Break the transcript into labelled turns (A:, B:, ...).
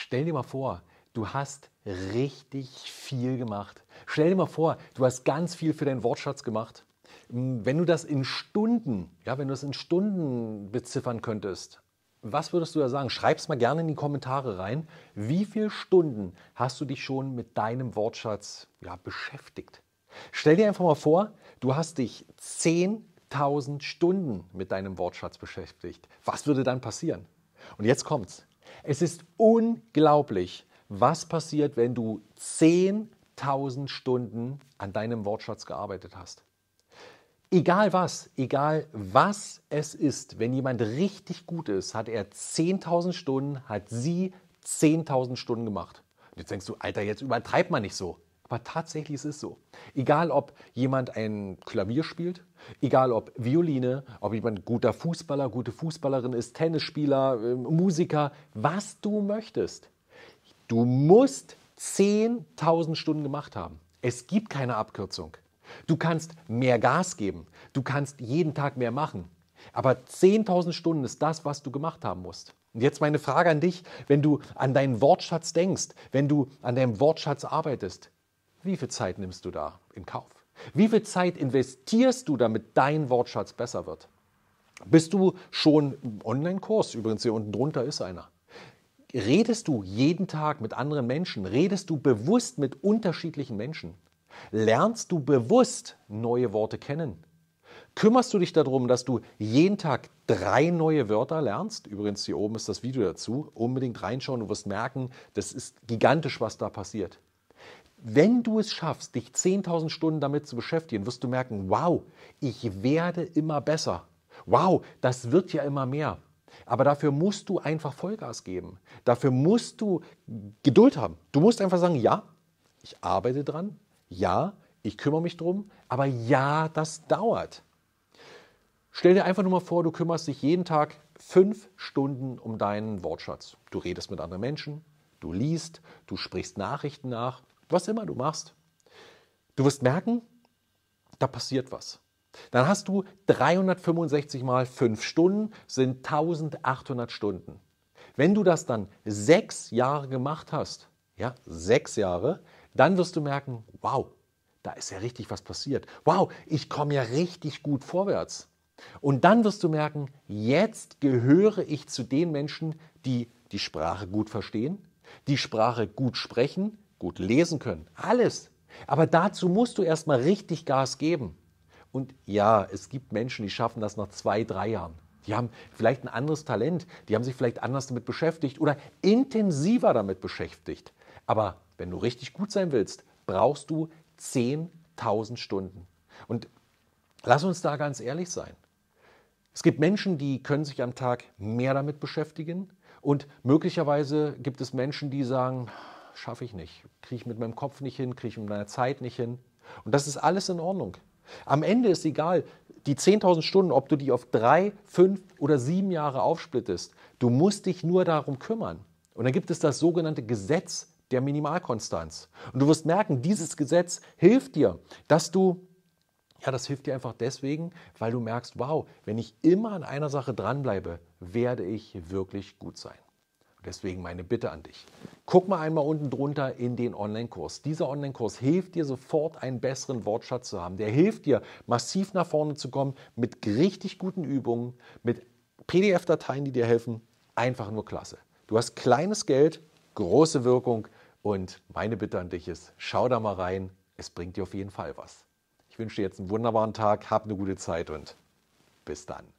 A: Stell dir mal vor, du hast richtig viel gemacht. Stell dir mal vor, du hast ganz viel für deinen Wortschatz gemacht. Wenn du das in Stunden, ja, wenn du das in Stunden beziffern könntest, was würdest du da sagen? Schreib es mal gerne in die Kommentare rein. Wie viele Stunden hast du dich schon mit deinem Wortschatz ja, beschäftigt? Stell dir einfach mal vor, du hast dich 10.000 Stunden mit deinem Wortschatz beschäftigt. Was würde dann passieren? Und jetzt kommt's. Es ist unglaublich, was passiert, wenn du 10.000 Stunden an deinem Wortschatz gearbeitet hast. Egal was, egal was es ist, wenn jemand richtig gut ist, hat er 10.000 Stunden, hat sie 10.000 Stunden gemacht. Und jetzt denkst du, Alter, jetzt übertreibt man nicht so. Aber tatsächlich ist es so. Egal, ob jemand ein Klavier spielt, egal ob Violine, ob jemand guter Fußballer, gute Fußballerin ist, Tennisspieler, ähm, Musiker, was du möchtest. Du musst 10.000 Stunden gemacht haben. Es gibt keine Abkürzung. Du kannst mehr Gas geben. Du kannst jeden Tag mehr machen. Aber 10.000 Stunden ist das, was du gemacht haben musst. Und jetzt meine Frage an dich, wenn du an deinen Wortschatz denkst, wenn du an deinem Wortschatz arbeitest, wie viel Zeit nimmst du da in Kauf? Wie viel Zeit investierst du, damit dein Wortschatz besser wird? Bist du schon im Online-Kurs? Übrigens, hier unten drunter ist einer. Redest du jeden Tag mit anderen Menschen? Redest du bewusst mit unterschiedlichen Menschen? Lernst du bewusst neue Worte kennen? Kümmerst du dich darum, dass du jeden Tag drei neue Wörter lernst? Übrigens, hier oben ist das Video dazu. Unbedingt reinschauen, du wirst merken, das ist gigantisch, was da passiert. Wenn du es schaffst, dich 10.000 Stunden damit zu beschäftigen, wirst du merken, wow, ich werde immer besser. Wow, das wird ja immer mehr. Aber dafür musst du einfach Vollgas geben. Dafür musst du Geduld haben. Du musst einfach sagen, ja, ich arbeite dran. Ja, ich kümmere mich drum. Aber ja, das dauert. Stell dir einfach nur mal vor, du kümmerst dich jeden Tag fünf Stunden um deinen Wortschatz. Du redest mit anderen Menschen, du liest, du sprichst Nachrichten nach, was immer du machst, du wirst merken, da passiert was. Dann hast du 365 mal 5 Stunden sind 1800 Stunden. Wenn du das dann sechs Jahre gemacht hast, ja, sechs Jahre, dann wirst du merken, wow, da ist ja richtig was passiert. Wow, ich komme ja richtig gut vorwärts. Und dann wirst du merken, jetzt gehöre ich zu den Menschen, die die Sprache gut verstehen, die Sprache gut sprechen, gut lesen können, alles. Aber dazu musst du erstmal richtig Gas geben. Und ja, es gibt Menschen, die schaffen das nach zwei, drei Jahren. Die haben vielleicht ein anderes Talent, die haben sich vielleicht anders damit beschäftigt oder intensiver damit beschäftigt. Aber wenn du richtig gut sein willst, brauchst du 10.000 Stunden. Und lass uns da ganz ehrlich sein. Es gibt Menschen, die können sich am Tag mehr damit beschäftigen und möglicherweise gibt es Menschen, die sagen, schaffe ich nicht, kriege ich mit meinem Kopf nicht hin, kriege ich mit meiner Zeit nicht hin. Und das ist alles in Ordnung. Am Ende ist egal, die 10.000 Stunden, ob du die auf drei, fünf oder sieben Jahre aufsplittest, du musst dich nur darum kümmern. Und dann gibt es das sogenannte Gesetz der Minimalkonstanz. Und du wirst merken, dieses Gesetz hilft dir, dass du, ja, das hilft dir einfach deswegen, weil du merkst, wow, wenn ich immer an einer Sache dranbleibe, werde ich wirklich gut sein. Deswegen meine Bitte an dich. Guck mal einmal unten drunter in den Online-Kurs. Dieser Online-Kurs hilft dir sofort einen besseren Wortschatz zu haben. Der hilft dir massiv nach vorne zu kommen mit richtig guten Übungen, mit PDF-Dateien, die dir helfen. Einfach nur klasse. Du hast kleines Geld, große Wirkung und meine Bitte an dich ist, schau da mal rein. Es bringt dir auf jeden Fall was. Ich wünsche dir jetzt einen wunderbaren Tag, hab eine gute Zeit und bis dann.